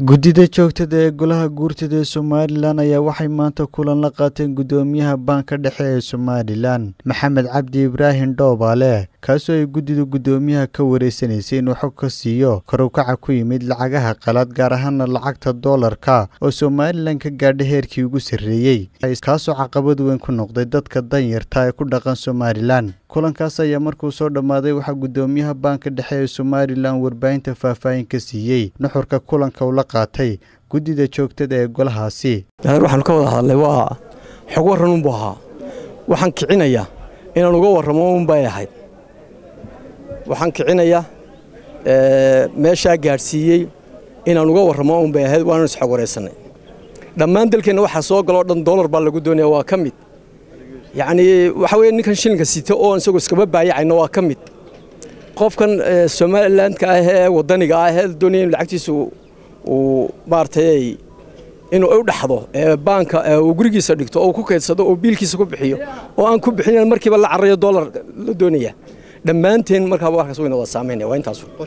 guddida joogtada ee golaha guurtada ee somalilan ayaa waxay maanta kulan la qaateen guddoomiyaha baanka dhexe ee somalilan maxamed cabdi ibraahim dhoobaale kaasoo ay guddida guddoomiyaha ka wareysanaysay inuu xog ka siiyo karukaca ku yimid lacagaha qalaad gaar ahaana lacagta doolarka oo somalilan ka gaadha heerkii ugu sarreeyey kaasoo caqabad weyn ku noqday dadka danyarta ee ku dhaqan somalilan kulankaas ayaa markuu soo dhammaaday waxaa guddoomiyaha baanka dhexe ee somalilan warbaahinta faahfaahin ka siiyey nuxurka kulanka ula qaatay guddida joogtada ee golahaasi waxaanu ka wada hadalnay waa xog warran unbuu ahaa waxaan kicinayaa inaan uga warramo unbay ahayd waxaan kicinayaa eh, meeshaa gaadhsiiyey inaan uga warramo unbay ahayd waanan isxog wareysannay dhammaan dalkeenna waxaa soo galoo dhan doolar baa lagu doonaya waa ka mid yacnii waxa weye ninkan shilinka sita oo isagoo iskama baayacayna waa ka mid qofkan eh, somalilanka ah ee waddaniga ah ee doonaya in lacagtiisu uu maartay inuu u dhaxdo baanka uu gurigiisa dhigto oo ku kaydsado oo biilkiisa ku bixiyo oo aan ku bixin markiiba la carrayo dollar la doonaya dhammaanteen markaaba warkaas weyna waa saamaynaya waa intaas